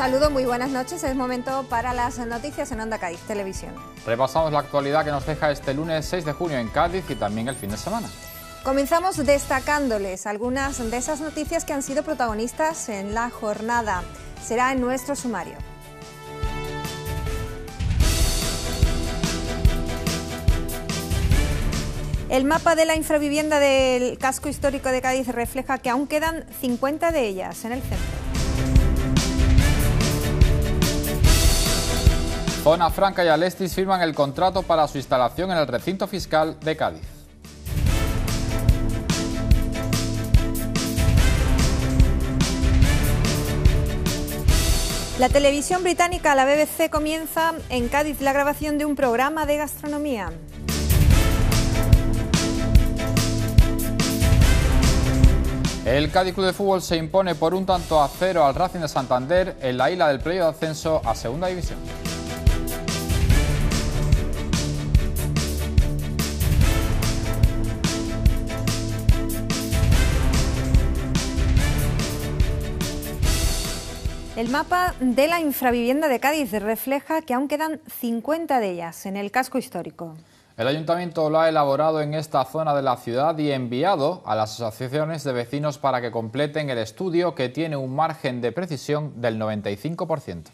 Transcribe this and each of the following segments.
saludo, muy buenas noches. Es momento para las noticias en Onda Cádiz Televisión. Repasamos la actualidad que nos deja este lunes 6 de junio en Cádiz y también el fin de semana. Comenzamos destacándoles algunas de esas noticias que han sido protagonistas en la jornada. Será en nuestro sumario. El mapa de la infravivienda del casco histórico de Cádiz refleja que aún quedan 50 de ellas en el centro. Zona Franca y Alestis firman el contrato para su instalación en el recinto fiscal de Cádiz. La televisión británica, la BBC, comienza en Cádiz la grabación de un programa de gastronomía. El Cádiz Club de Fútbol se impone por un tanto a cero al Racing de Santander en la isla del playo de ascenso a Segunda División. El mapa de la infravivienda de Cádiz refleja que aún quedan 50 de ellas en el casco histórico. El ayuntamiento lo ha elaborado en esta zona de la ciudad y enviado a las asociaciones de vecinos para que completen el estudio que tiene un margen de precisión del 95%.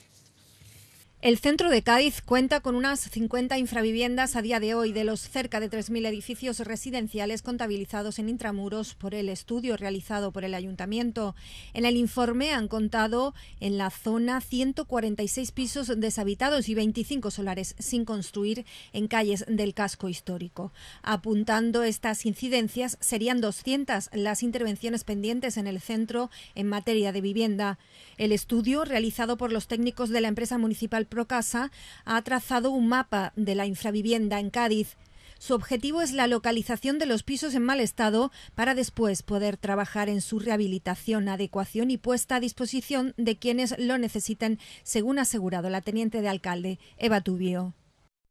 El centro de Cádiz cuenta con unas 50 infraviviendas a día de hoy de los cerca de 3.000 edificios residenciales contabilizados en intramuros por el estudio realizado por el ayuntamiento. En el informe han contado en la zona 146 pisos deshabitados y 25 solares sin construir en calles del casco histórico. Apuntando estas incidencias, serían 200 las intervenciones pendientes en el centro en materia de vivienda. El estudio realizado por los técnicos de la empresa municipal casa ha trazado un mapa de la infravivienda en Cádiz. Su objetivo es la localización de los pisos en mal estado para después poder trabajar en su rehabilitación, adecuación y puesta a disposición de quienes lo necesiten, según ha asegurado la teniente de alcalde, Eva Tubio.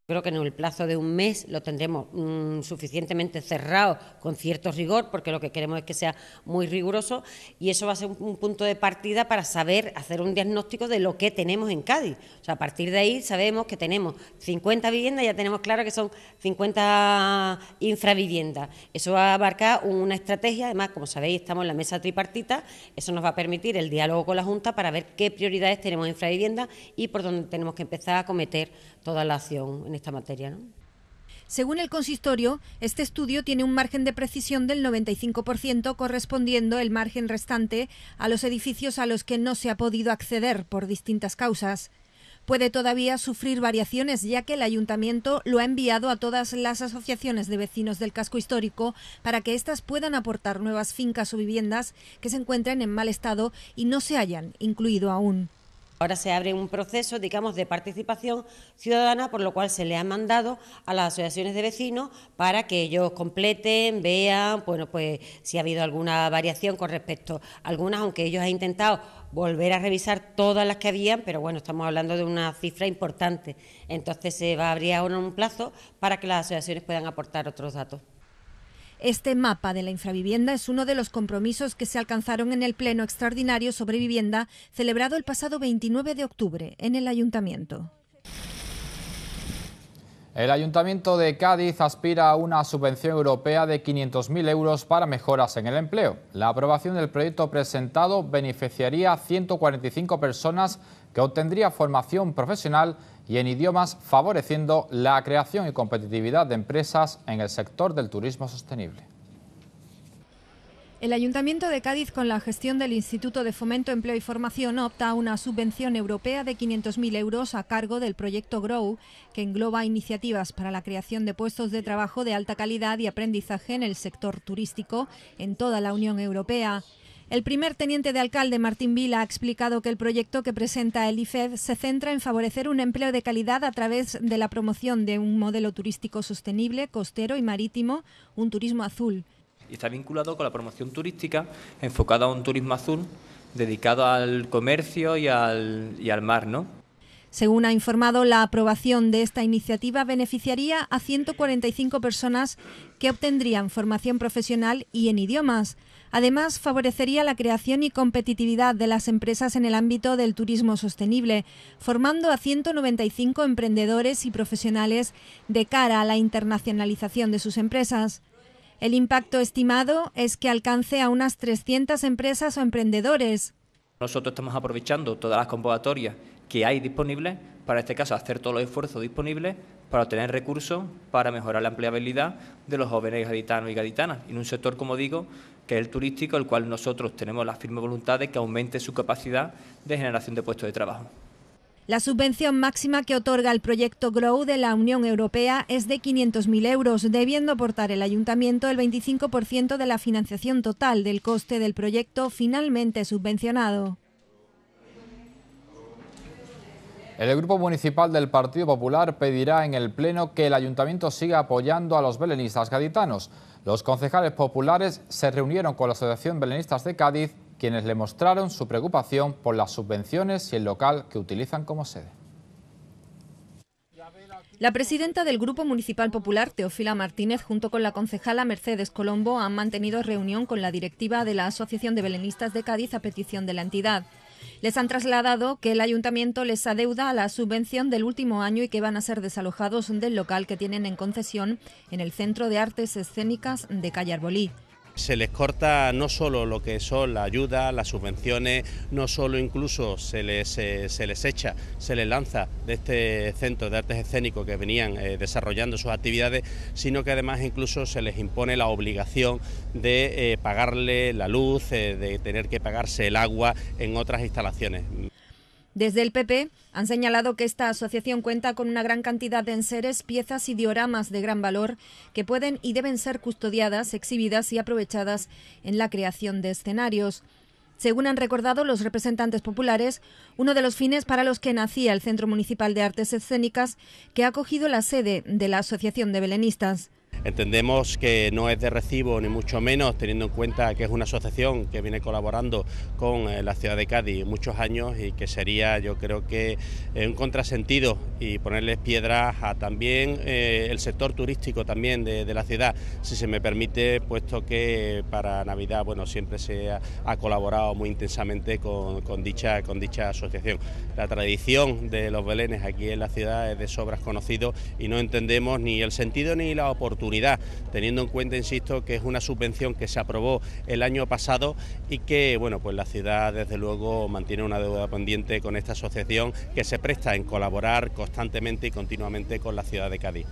Creo que en el plazo de un mes lo tendremos mm, suficientemente cerrado con cierto rigor, porque lo que queremos es que sea muy riguroso y eso va a ser un, punto de partida para saber hacer un diagnóstico de lo que tenemos en Cádiz. O sea, a partir de ahí sabemos que tenemos 50 viviendas, ya tenemos claro que son 50 infraviviendas. Eso va a abarcar una estrategia, además, como sabéis, estamos en la mesa tripartita, eso nos va a permitir el diálogo con la Junta para ver qué prioridades tenemos en infravivienda y por dónde tenemos que empezar a cometer toda la acción en esta materia. Según el consistorio, este estudio tiene un margen de precisión del 95%, correspondiendo el margen restante a los edificios a los que no se ha podido acceder por distintas causas. Puede todavía sufrir variaciones, ya que el ayuntamiento lo ha enviado a todas las asociaciones de vecinos del casco histórico para que éstas puedan aportar nuevas fincas o viviendas que se encuentren en mal estado y no se hayan incluido aún. Ahora se abre un proceso, digamos, de participación ciudadana, por lo cual se le ha mandado a las asociaciones de vecinos para que ellos completen, vean, bueno, pues si ha habido alguna variación con respecto a algunas, aunque ellos han intentado volver a revisar todas las que habían, pero bueno, estamos hablando de una cifra importante. Entonces se va a abrir ahora un plazo para que las asociaciones puedan aportar otros datos. Este mapa de la infravivienda es uno de los compromisos que se alcanzaron en el Pleno Extraordinario sobre Vivienda celebrado el pasado 29 de octubre en el Ayuntamiento. El Ayuntamiento de Cádiz aspira a una subvención europea de 500.000 euros para mejoras en el empleo. La aprobación del proyecto presentado beneficiaría a 145 personas que obtendría formación profesional y en idiomas, favoreciendo la creación y competitividad de empresas en el sector del turismo sostenible. El Ayuntamiento de Cádiz, con la gestión del Instituto de Fomento, Empleo y Formación, opta a una subvención europea de 500.000 euros a cargo del proyecto GROW, que engloba iniciativas para la creación de puestos de trabajo de alta calidad y aprendizaje en el sector turístico en toda la Unión Europea. El primer teniente de alcalde, Martín Vila, ha explicado que el proyecto que presenta el IFEB se centra en favorecer un empleo de calidad a través de la promoción de un modelo turístico sostenible, costero y marítimo, un turismo azul. Está vinculado con la promoción turística enfocada a un turismo azul dedicado al comercio y al, y al mar, ¿no? Según ha informado, la aprobación de esta iniciativa beneficiaría a 145 personas que obtendrían formación profesional y en idiomas, Además, favorecería la creación y competitividad de las empresas en el ámbito del turismo sostenible, formando a 195 emprendedores y profesionales de cara a la internacionalización de sus empresas. El impacto estimado es que alcance a unas 300 empresas o emprendedores. Nosotros estamos aprovechando todas las convocatorias que hay disponibles, para este caso hacer todos los esfuerzos disponibles para obtener recursos para mejorar la empleabilidad de los jóvenes gaditanos y gaditanas, en un sector, como digo, que es el turístico, el cual nosotros tenemos la firme voluntad de que aumente su capacidad de generación de puestos de trabajo. La subvención máxima que otorga el proyecto GROW de la Unión Europea es de 500.000 euros, debiendo aportar el ayuntamiento el 25% de la financiación total del coste del proyecto finalmente subvencionado. El Grupo Municipal del Partido Popular pedirá en el Pleno que el Ayuntamiento siga apoyando a los belenistas gaditanos. Los concejales populares se reunieron con la Asociación Belenistas de Cádiz, quienes le mostraron su preocupación por las subvenciones y el local que utilizan como sede. La presidenta del Grupo Municipal Popular, Teofila Martínez, junto con la concejala Mercedes Colombo, han mantenido reunión con la directiva de la Asociación de Belenistas de Cádiz a petición de la entidad. Les han trasladado que el ayuntamiento les adeuda a la subvención del último año y que van a ser desalojados del local que tienen en concesión en el Centro de Artes Escénicas de Calle Arbolí se les corta no solo lo que son la ayuda, las subvenciones, no solo incluso se les, eh, se les echa, se les lanza de este centro de artes escénicos que venían eh, desarrollando sus actividades, sino que además incluso se les impone la obligación de eh, pagarle la luz, de tener que pagarse el agua en otras instalaciones. Desde el PP han señalado que esta asociación cuenta con una gran cantidad de enseres, piezas y dioramas de gran valor que pueden y deben ser custodiadas, exhibidas y aprovechadas en la creación de escenarios. Según han recordado los representantes populares, uno de los fines para los que nacía el Centro Municipal de Artes Escénicas, que ha acogido la sede de la Asociación de Belenistas. Entendemos que no es de recibo, ni mucho menos, teniendo en cuenta que es una asociación que viene colaborando con eh, la ciudad de Cádiz muchos años y que sería, yo creo que, eh, un contrasentido y ponerles piedras a también eh, el sector turístico también de, la ciudad, si se me permite, puesto que para Navidad, bueno, siempre se ha, colaborado muy intensamente con, dicha, con dicha asociación. La tradición de los belenes aquí en la ciudad es de sobras conocido y no entendemos ni el sentido ni la oportunidad teniendo en cuenta, insisto, que es una subvención que se aprobó el año pasado y que, bueno, pues la ciudad desde luego mantiene una deuda pendiente con esta asociación que se presta en colaborar constantemente y continuamente con la ciudad de Cádiz.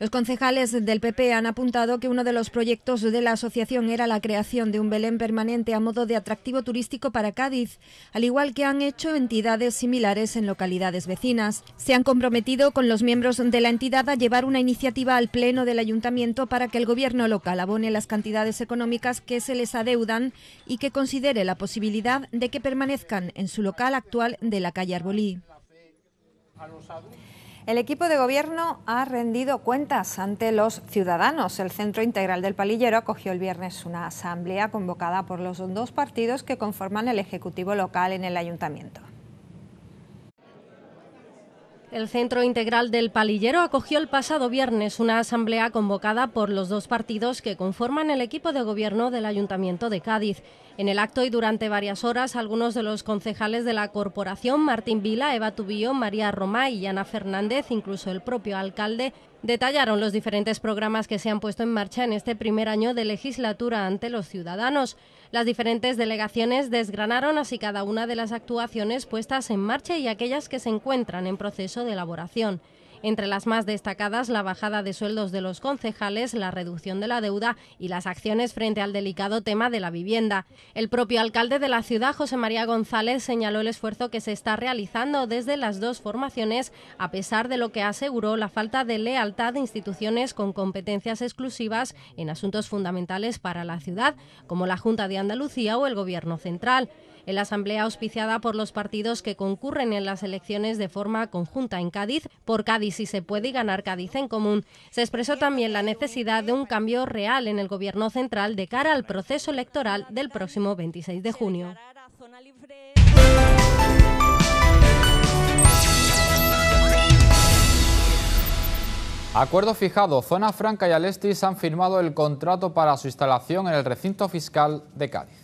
Los concejales del PP han apuntado que uno de los proyectos de la asociación era la creación de un Belén permanente a modo de atractivo turístico para Cádiz, al igual que han hecho entidades similares en localidades vecinas. Se han comprometido con los miembros de la entidad a llevar una iniciativa al Pleno del Ayuntamiento para que el Gobierno local abone las cantidades económicas que se les adeudan y que considere la posibilidad de que permanezcan en su local actual de la calle Arbolí. El equipo de gobierno ha rendido cuentas ante los ciudadanos. El Centro Integral del Palillero acogió el viernes una asamblea convocada por los dos partidos que conforman el Ejecutivo local en el Ayuntamiento. El Centro Integral del Palillero acogió el pasado viernes una asamblea convocada por los dos partidos que conforman el equipo de gobierno del Ayuntamiento de Cádiz. En el acto y durante varias horas, algunos de los concejales de la corporación, Martín Vila, Eva Tubío, María Romá y Ana Fernández, incluso el propio alcalde, detallaron los diferentes programas que se han puesto en marcha en este primer año de legislatura ante los ciudadanos. Las diferentes delegaciones desgranaron así cada una de las actuaciones puestas en marcha y aquellas que se encuentran en proceso de elaboración. Entre las más destacadas, la bajada de sueldos de los concejales, la reducción de la deuda y las acciones frente al delicado tema de la vivienda. El propio alcalde de la ciudad, José María González, señaló el esfuerzo que se está realizando desde las dos formaciones, a pesar de lo que aseguró la falta de lealtad de instituciones con competencias exclusivas en asuntos fundamentales para la ciudad, como la Junta de Andalucía o el Gobierno Central en la asamblea auspiciada por los partidos que concurren en las elecciones de forma conjunta en Cádiz, por Cádiz y se puede ganar Cádiz en común, se expresó también la necesidad de un cambio real en el gobierno central de cara al proceso electoral del próximo 26 de junio. Acuerdo fijado. Zona Franca y Alestis han firmado el contrato para su instalación en el recinto fiscal de Cádiz.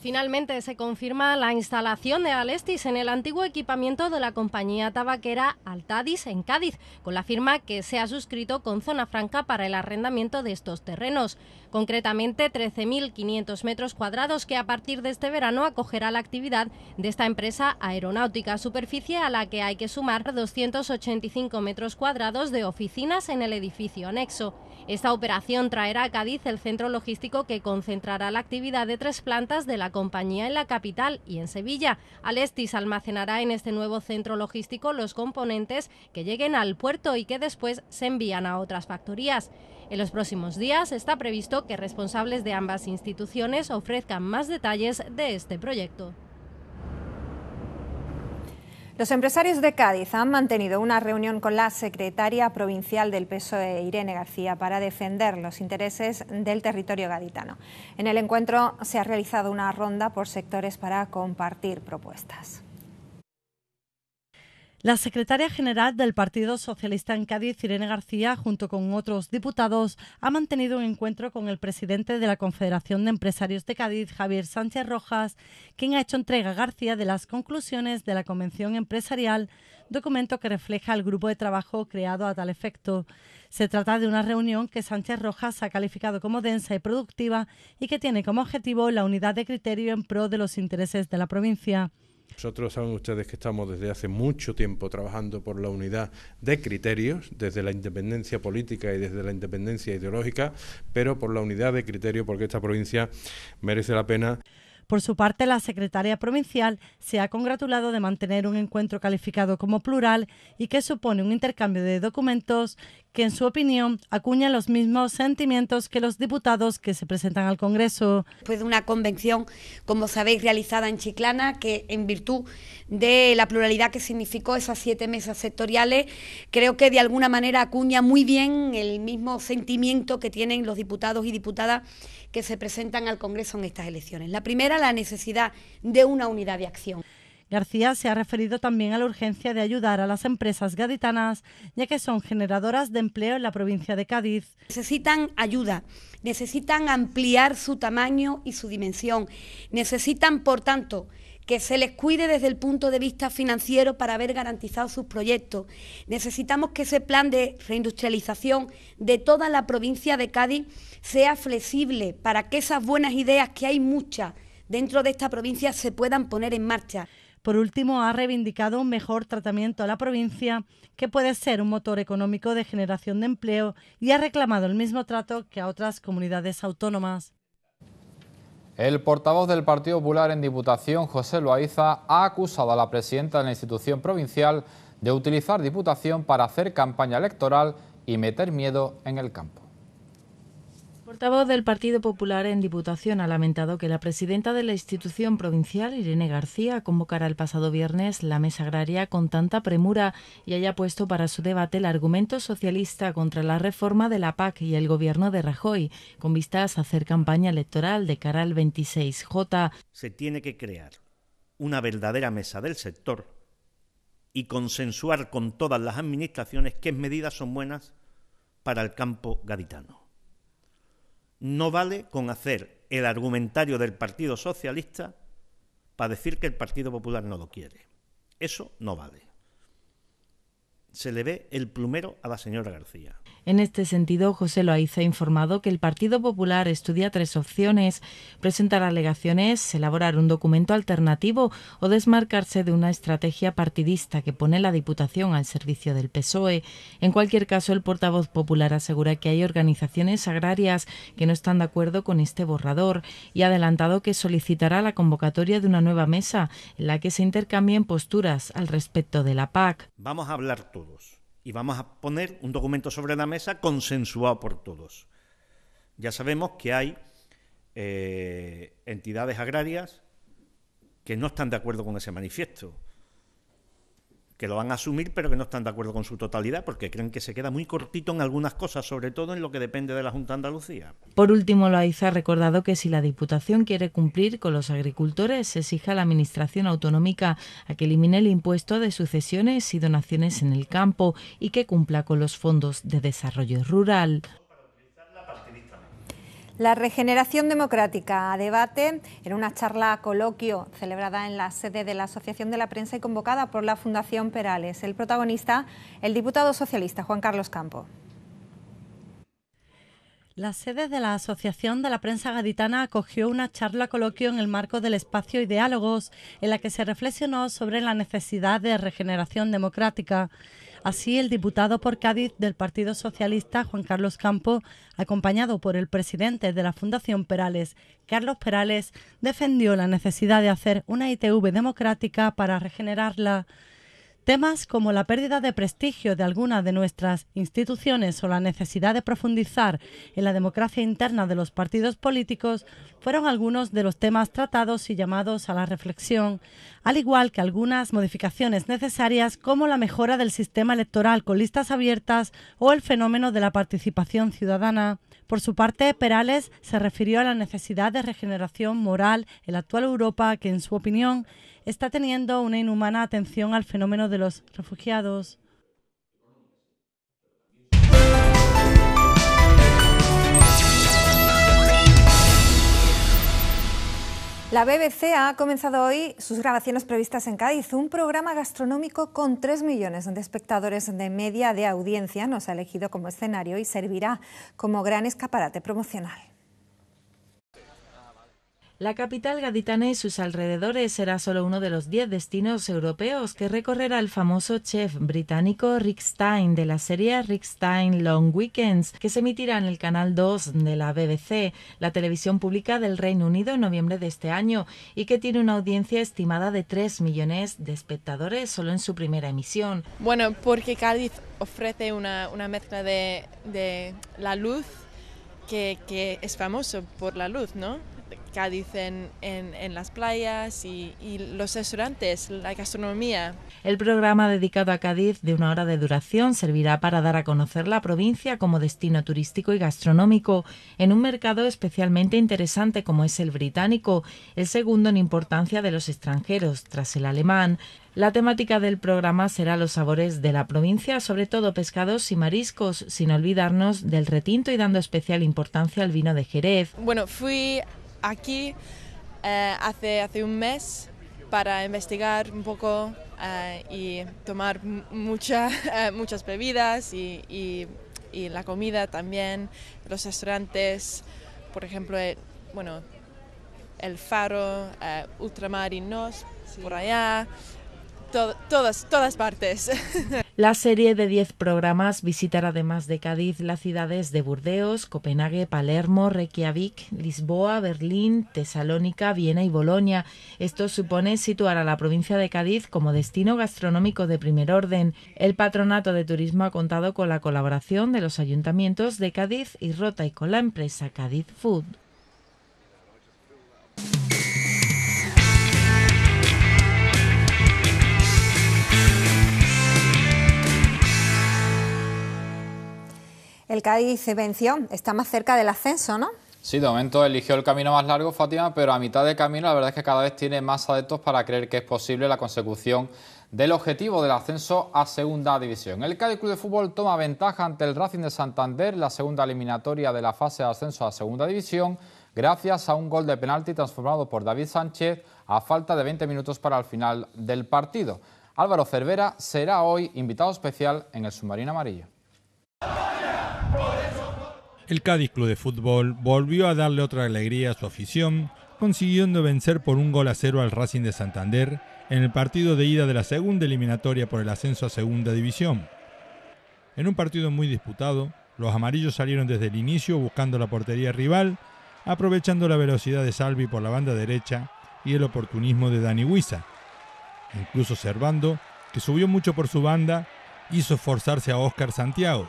Finalmente se confirma la instalación de Alestis en el antiguo equipamiento de la compañía tabaquera Altadis en Cádiz, con la firma que se ha suscrito con zona franca para el arrendamiento de estos terrenos, concretamente 13.500 metros cuadrados que a partir de este verano acogerá la actividad de esta empresa aeronáutica, superficie a la que hay que sumar 285 metros cuadrados de oficinas en el edificio anexo. Esta operación traerá a Cádiz el centro logístico que concentrará la actividad de tres plantas de la compañía en la capital y en Sevilla. Alestis almacenará en este nuevo centro logístico los componentes que lleguen al puerto y que después se envían a otras factorías. En los próximos días está previsto que responsables de ambas instituciones ofrezcan más detalles de este proyecto. Los empresarios de Cádiz han mantenido una reunión con la secretaria provincial del PSOE, Irene García, para defender los intereses del territorio gaditano. En el encuentro se ha realizado una ronda por sectores para compartir propuestas. La secretaria general del Partido Socialista en Cádiz, Irene García, junto con otros diputados, ha mantenido un encuentro con el presidente de la Confederación de Empresarios de Cádiz, Javier Sánchez Rojas, quien ha hecho entrega a García de las conclusiones de la Convención Empresarial, documento que refleja el grupo de trabajo creado a tal efecto. Se trata de una reunión que Sánchez Rojas ha calificado como densa y productiva y que tiene como objetivo la unidad de criterio en pro de los intereses de la provincia. Nosotros saben ustedes que estamos desde hace mucho tiempo trabajando por la unidad de criterios, desde la independencia política y desde la independencia ideológica, pero por la unidad de criterio porque esta provincia merece la pena. Por su parte, la secretaria provincial se ha congratulado de mantener un encuentro calificado como plural y que supone un intercambio de documentos que, en su opinión, acuña los mismos sentimientos que los diputados que se presentan al Congreso. Después de una convención, como sabéis, realizada en Chiclana, que en virtud de la pluralidad que significó esas siete mesas sectoriales, creo que de alguna manera acuña muy bien el mismo sentimiento que tienen los diputados y diputadas se presentan al Congreso en estas elecciones. La primera, la necesidad de una unidad de acción. García se ha referido también a la urgencia de ayudar a las empresas gaditanas, ya que son generadoras de empleo en la provincia de Cádiz. Necesitan ayuda, necesitan ampliar su tamaño y su dimensión, necesitan, por tanto, que se les cuide desde el punto de vista financiero para haber garantizado sus proyectos. Necesitamos que ese plan de reindustrialización de toda la provincia de Cádiz sea flexible para que esas buenas ideas, que hay muchas dentro de esta provincia, se puedan poner en marcha. Por último, ha reivindicado un mejor tratamiento a la provincia, que puede ser un motor económico de generación de empleo, y ha reclamado el mismo trato que a otras comunidades autónomas. El portavoz del Partido Popular en Diputación, José Loaiza, ha acusado a la presidenta de la institución provincial de utilizar Diputación para hacer campaña electoral y meter miedo en el campo portavoz del Partido Popular en Diputación ha lamentado que la presidenta de la institución provincial, Irene García, convocara el pasado viernes la mesa agraria con tanta premura y haya puesto para su debate el argumento socialista contra la reforma de la PAC y el gobierno de Rajoy, con vistas a hacer campaña electoral de cara al 26J. Se tiene que crear una verdadera mesa del sector y consensuar con todas las administraciones qué medidas son buenas para el campo gaditano. No vale con hacer el argumentario del Partido Socialista para decir que el Partido Popular no lo quiere. Eso no vale. Se le ve el plumero a la señora García. En este sentido, José Loaiza ha informado que el Partido Popular estudia tres opciones, presentar alegaciones, elaborar un documento alternativo o desmarcarse de una estrategia partidista que pone la Diputación al servicio del PSOE. En cualquier caso, el portavoz popular asegura que hay organizaciones agrarias que no están de acuerdo con este borrador y ha adelantado que solicitará la convocatoria de una nueva mesa en la que se intercambien posturas al respecto de la PAC. Vamos a hablar todos y vamos a poner un documento sobre la mesa consensuado por todos. Ya sabemos que hay eh, entidades agrarias que no están de acuerdo con ese manifiesto que lo van a asumir, pero que no están de acuerdo con su totalidad, porque creen que se queda muy cortito en algunas cosas, sobre todo en lo que depende de la Junta de Andalucía. Por último, Loaiza ha recordado que si la Diputación quiere cumplir con los agricultores, se exija a la Administración Autonómica a que elimine el impuesto de sucesiones y donaciones en el campo y que cumpla con los fondos de desarrollo rural. La regeneración democrática a debate en una charla coloquio celebrada en la sede de la Asociación de la Prensa y convocada por la Fundación Perales. El protagonista, el diputado socialista Juan Carlos Campo. La sede de la Asociación de la Prensa Gaditana acogió una charla coloquio en el marco del espacio y diálogos, en la que se reflexionó sobre la necesidad de regeneración democrática. Así, el diputado por Cádiz del Partido Socialista, Juan Carlos Campo, acompañado por el presidente de la Fundación Perales, Carlos Perales, defendió la necesidad de hacer una ITV democrática para regenerarla Temas como la pérdida de prestigio de algunas de nuestras instituciones o la necesidad de profundizar en la democracia interna de los partidos políticos fueron algunos de los temas tratados y llamados a la reflexión, al igual que algunas modificaciones necesarias como la mejora del sistema electoral con listas abiertas o el fenómeno de la participación ciudadana. Por su parte, Perales se refirió a la necesidad de regeneración moral en la actual Europa que, en su opinión, está teniendo una inhumana atención al fenómeno de los refugiados. La BBC ha comenzado hoy sus grabaciones previstas en Cádiz, un programa gastronómico con 3 millones de espectadores de media de audiencia. Nos ha elegido como escenario y servirá como gran escaparate promocional. La capital gaditana y sus alrededores será solo uno de los 10 destinos europeos que recorrerá el famoso chef británico Rick Stein de la serie Rick Stein Long Weekends, que se emitirá en el canal 2 de la BBC, la televisión pública del Reino Unido en noviembre de este año, y que tiene una audiencia estimada de 3 millones de espectadores solo en su primera emisión. Bueno, porque Cádiz ofrece una, mezcla de, la luz, que es famoso por la luz, ¿no? Cádiz en, en, las playas y, y, los restaurantes, la gastronomía. El programa dedicado a Cádiz de una hora de duración servirá para dar a conocer la provincia como destino turístico y gastronómico en un mercado especialmente interesante como es el británico, el segundo en importancia de los extranjeros tras el alemán. La temática del programa será los sabores de la provincia, sobre todo pescados y mariscos, sin olvidarnos del retinto y dando especial importancia al vino de Jerez. Bueno, fui aquí eh, hace, hace un mes para investigar un poco eh, y tomar eh, muchas bebidas y, la comida también, los restaurantes, por ejemplo, el, bueno, el faro, ultramarinos por allá todas, todas partes. La serie de 10 programas visitará además de Cádiz las ciudades de Burdeos, Copenhague, Palermo, Reykjavik, Lisboa, Berlín, Tesalónica, Viena y Bolonia. Esto supone situar a la provincia de Cádiz como destino gastronómico de primer orden. El Patronato de Turismo ha contado con la colaboración de los ayuntamientos de Cádiz y Rota y con la empresa Cádiz Food. el Cádiz venció, está más cerca del ascenso, ¿no? Sí, de momento eligió el camino más largo, Fátima, pero a mitad de camino la verdad es que cada vez tiene más adeptos para creer que es posible la consecución del objetivo del ascenso a Segunda División. El Cádiz Club de Fútbol toma ventaja ante el Racing de Santander, la segunda eliminatoria de la fase de ascenso a Segunda División, gracias a un gol de penalti transformado por David Sánchez a falta de 20 minutos para el final del partido. Álvaro Cervera será hoy invitado especial en el Submarino Amarillo. El Cádiz Club de Fútbol volvió a darle otra alegría a su afición, consiguiendo vencer por un gol a cero al Racing de Santander en el partido de ida de la segunda eliminatoria por el ascenso a Segunda División. En un partido muy disputado, los amarillos salieron desde el inicio buscando la portería rival, aprovechando la velocidad de Salvi por la banda derecha y el oportunismo de Dani Huiza. Incluso Servando, que subió mucho por su banda, hizo forzarse a Óscar Santiago,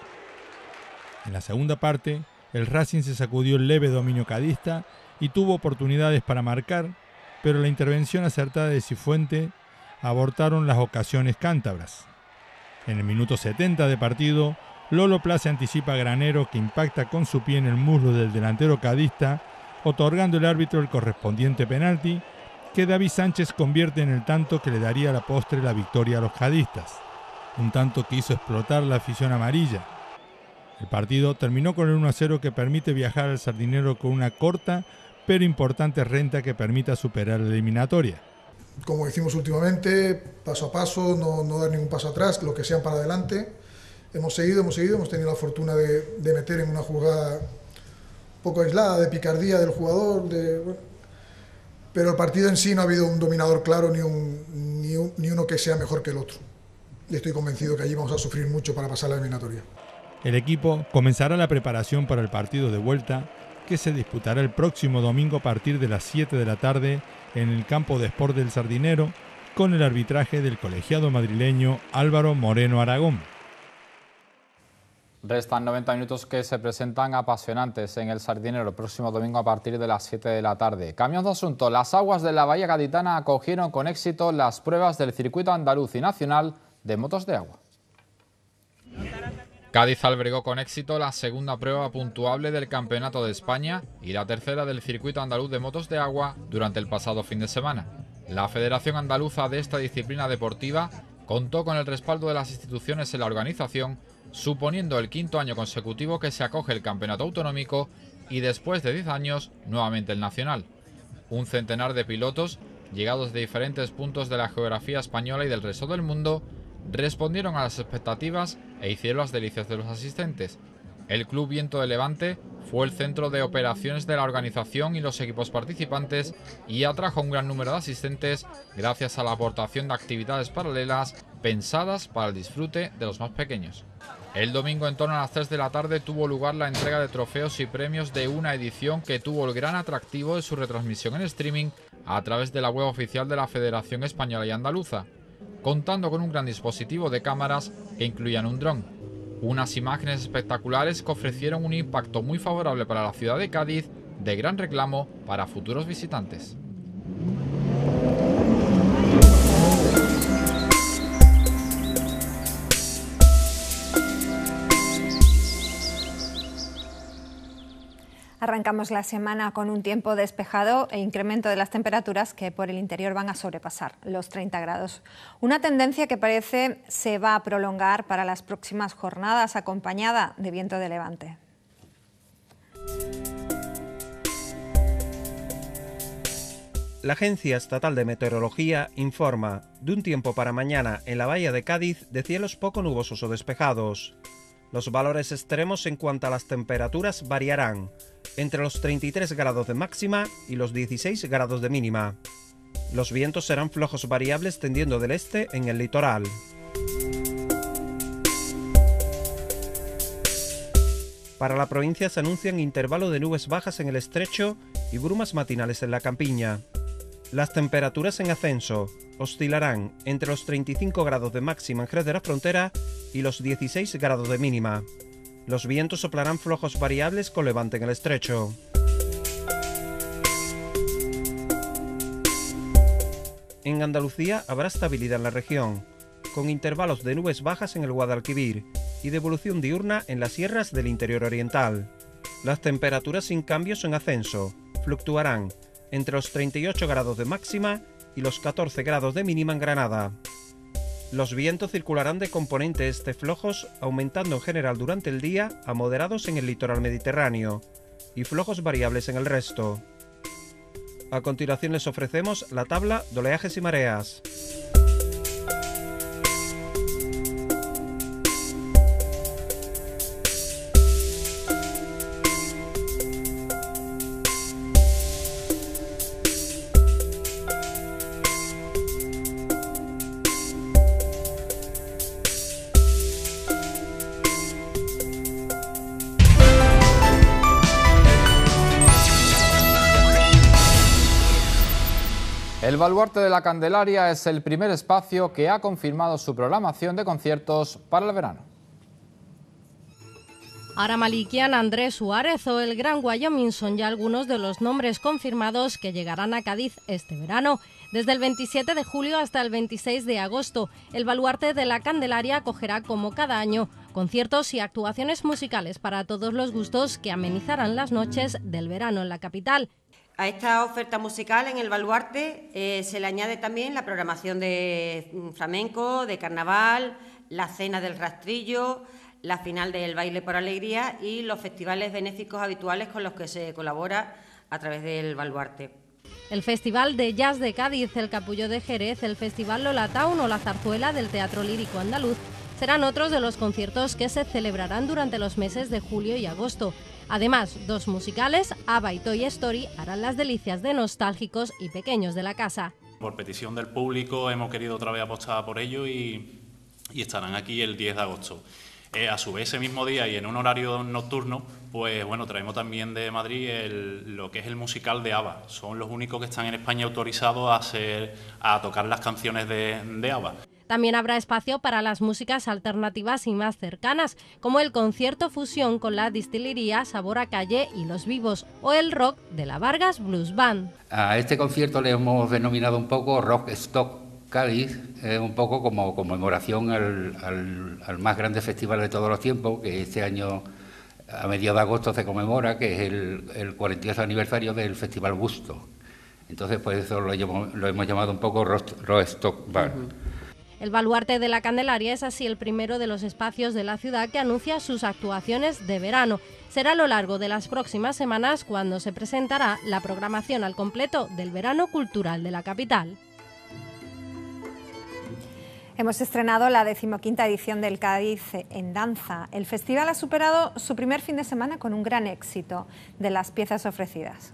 en la segunda parte, el Racing se sacudió el leve dominio cadista y tuvo oportunidades para marcar, pero la intervención acertada de Cifuente abortaron las ocasiones cántabras. En el minuto 70 de partido, Lolo Plaza anticipa a Granero que impacta con su pie en el muslo del delantero cadista, otorgando el árbitro el correspondiente penalti, que David Sánchez convierte en el tanto que le daría a la postre la victoria a los cadistas. Un tanto que hizo explotar la afición amarilla. El partido terminó con el 1 0 que permite viajar al Sardinero con una corta pero importante renta que permita superar la eliminatoria. Como decimos últimamente, paso a paso, no, dar ningún paso atrás, lo que sea para adelante. Hemos seguido, hemos seguido, hemos tenido la fortuna de, meter en una jugada poco aislada, de picardía del jugador, de, pero el partido en sí no ha habido un dominador claro ni uno que sea mejor que el otro. Y estoy convencido que allí vamos a sufrir mucho para pasar la eliminatoria. El equipo comenzará la preparación para el partido de vuelta, que se disputará el próximo domingo a partir de las 7 de la tarde en el campo de Sport del Sardinero, con el arbitraje del colegiado madrileño Álvaro Moreno Aragón. Restan 90 minutos que se presentan apasionantes en el Sardinero el próximo domingo a partir de las 7 de la tarde. Cambio de asunto, las aguas de la Bahía Gaditana acogieron con éxito las pruebas del circuito andaluz y nacional de motos de agua. Cádiz albergó con éxito la segunda prueba puntuable del Campeonato de España y la tercera del Circuito Andaluz de Motos de Agua durante el pasado fin de semana. La Federación Andaluza de esta disciplina deportiva contó con el respaldo de las instituciones en la organización, suponiendo el quinto año consecutivo que se acoge el Campeonato Autonómico y después de 10 años nuevamente el Nacional. Un centenar de pilotos, llegados de diferentes puntos de la geografía española y del resto del mundo, respondieron a las expectativas e hicieron las delicias de los asistentes. El Club Viento de Levante fue el centro de operaciones de la organización y los equipos participantes y atrajo un gran número de asistentes gracias a la aportación de actividades paralelas pensadas para el disfrute de los más pequeños. El domingo en torno a las 3 de la tarde tuvo lugar la entrega de trofeos y premios de una edición que tuvo el gran atractivo de su retransmisión en streaming a través de la web oficial de la Federación Española y Andaluza contando con un gran dispositivo de cámaras que incluían un dron. Unas imágenes espectaculares que ofrecieron un impacto muy favorable para la ciudad de Cádiz, de gran reclamo para futuros visitantes. Arrancamos la semana con un tiempo despejado e incremento de las temperaturas que por el interior van a sobrepasar los 30 grados. Una tendencia que parece se va a prolongar para las próximas jornadas acompañada de viento de levante. La Agencia Estatal de Meteorología informa de un tiempo para mañana en la bahía de Cádiz de cielos poco nubosos o despejados, los valores extremos en cuanto a las temperaturas variarán entre los 33 grados de máxima y los 16 grados de mínima. Los vientos serán flojos variables tendiendo del este en el litoral. Para la provincia se anuncian intervalos de nubes bajas en el estrecho y brumas matinales en la campiña. Las temperaturas en ascenso oscilarán entre los 35 grados de máxima en Jerez de la Frontera y los 16 grados de mínima. Los vientos soplarán flojos variables con levante en el estrecho. En Andalucía habrá estabilidad en la región, con intervalos de nubes bajas en el Guadalquivir y de evolución diurna en las sierras del interior oriental. Las temperaturas sin cambios en ascenso fluctuarán entre los 38 grados de máxima y los 14 grados de mínima en Granada. Los vientos circularán de componentes este flojos, aumentando en general durante el día a moderados en el litoral mediterráneo y flojos variables en el resto. A continuación les ofrecemos la tabla de oleajes y mareas. El Baluarte de la Candelaria es el primer espacio que ha confirmado su programación de conciertos para el verano. Aramaliquian Andrés Suárez o el Gran Wyoming son ya algunos de los nombres confirmados que llegarán a Cádiz este verano. Desde el 27 de julio hasta el 26 de agosto, el baluarte de la Candelaria acogerá como cada año conciertos y actuaciones musicales para todos los gustos que amenizarán las noches del verano en la capital. A esta oferta musical en el baluarte eh, se le añade también la programación de mm, flamenco, de carnaval, la cena del rastrillo, la final del baile por alegría y los festivales benéficos habituales con los que se colabora a través del baluarte. El Festival de Jazz de Cádiz, el Capullo de Jerez, el Festival Lola Town o la Zarzuela del Teatro Lírico Andaluz serán otros de los conciertos que se celebrarán durante los meses de julio y agosto. Además, dos musicales, Ava y Toy Story, harán las delicias de nostálgicos y pequeños de la casa. Por petición del público hemos querido otra vez apostar por ello y, estarán aquí el 10 de agosto. Eh, a su vez, ese mismo día y en un horario nocturno, pues bueno, traemos también de Madrid lo que es el musical de Aba. Son los únicos que están en España autorizados a, hacer, a tocar las canciones de, de también habrá espacio para las músicas alternativas y más cercanas, como el concierto fusión con la distillería Sabor a Calle y Los Vivos o el rock de la Vargas Blues Band. A este concierto le hemos denominado un poco Rock Stock Cádiz, eh, un poco como conmemoración al, al, más grande festival de todos los tiempos, que este año a mediados de agosto se conmemora, que es el, el aniversario del Festival Gusto... Entonces, pues eso lo, lo hemos llamado un poco Rock, Stock Bar. El baluarte de la Candelaria es así el primero de los espacios de la ciudad que anuncia sus actuaciones de verano. Será a lo largo de las próximas semanas cuando se presentará la programación al completo del verano cultural de la capital. Hemos estrenado la decimoquinta edición del Cádiz en Danza. El festival ha superado su primer fin de semana con un gran éxito de las piezas ofrecidas.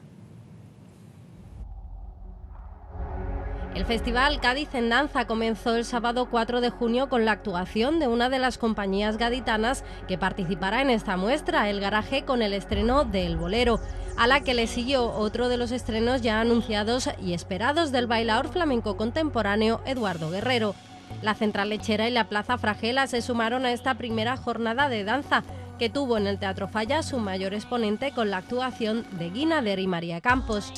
El Festival Cádiz en Danza comenzó el sábado 4 de junio con la actuación de una de las compañías gaditanas que participará en esta muestra, El Garaje, con el estreno de El Bolero, a la que le siguió otro de los estrenos ya anunciados y esperados del bailador flamenco contemporáneo Eduardo Guerrero. La Central Lechera y la Plaza Fragela se sumaron a esta primera jornada de danza, que tuvo en el Teatro Falla su mayor exponente con la actuación de Guinader y María Campos.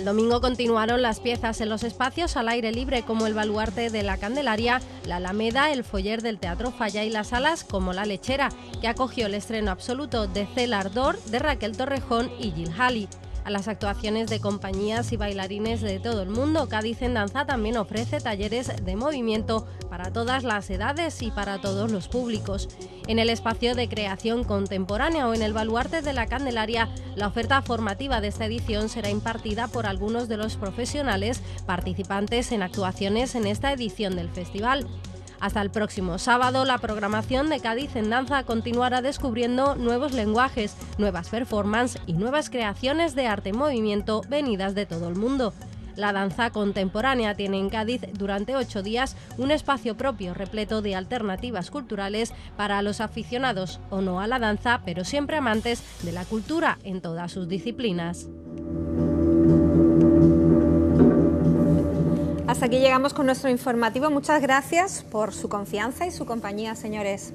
El domingo continuaron las piezas en los espacios al aire libre como el baluarte de la Candelaria, la Alameda, el foyer del Teatro Falla y las alas como la Lechera, que acogió el estreno absoluto de Cel Ardor de Raquel Torrejón y Jill Halley a las actuaciones de compañías y bailarines de todo el mundo. Cádiz en Danza también ofrece talleres de movimiento para todas las edades y para todos los públicos. En el espacio de creación contemporánea o en el baluarte de la Candelaria, la oferta formativa de esta edición será impartida por algunos de los profesionales participantes en actuaciones en esta edición del festival. Hasta el próximo sábado, la programación de Cádiz en Danza continuará descubriendo nuevos lenguajes, nuevas performances y nuevas creaciones de arte en movimiento venidas de todo el mundo. La danza contemporánea tiene en Cádiz durante ocho días un espacio propio repleto de alternativas culturales para los aficionados o no a la danza, pero siempre amantes de la cultura en todas sus disciplinas. Hasta aquí llegamos con nuestro informativo. Muchas gracias por su confianza y su compañía, señores.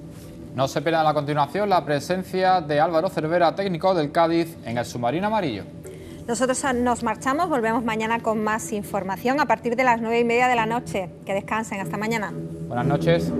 No se pierdan a continuación la presencia de Álvaro Cervera, técnico del Cádiz, en el submarino amarillo. Nosotros nos marchamos, volvemos mañana con más información a partir de las nueve y media de la noche. Que descansen, hasta mañana. Buenas noches.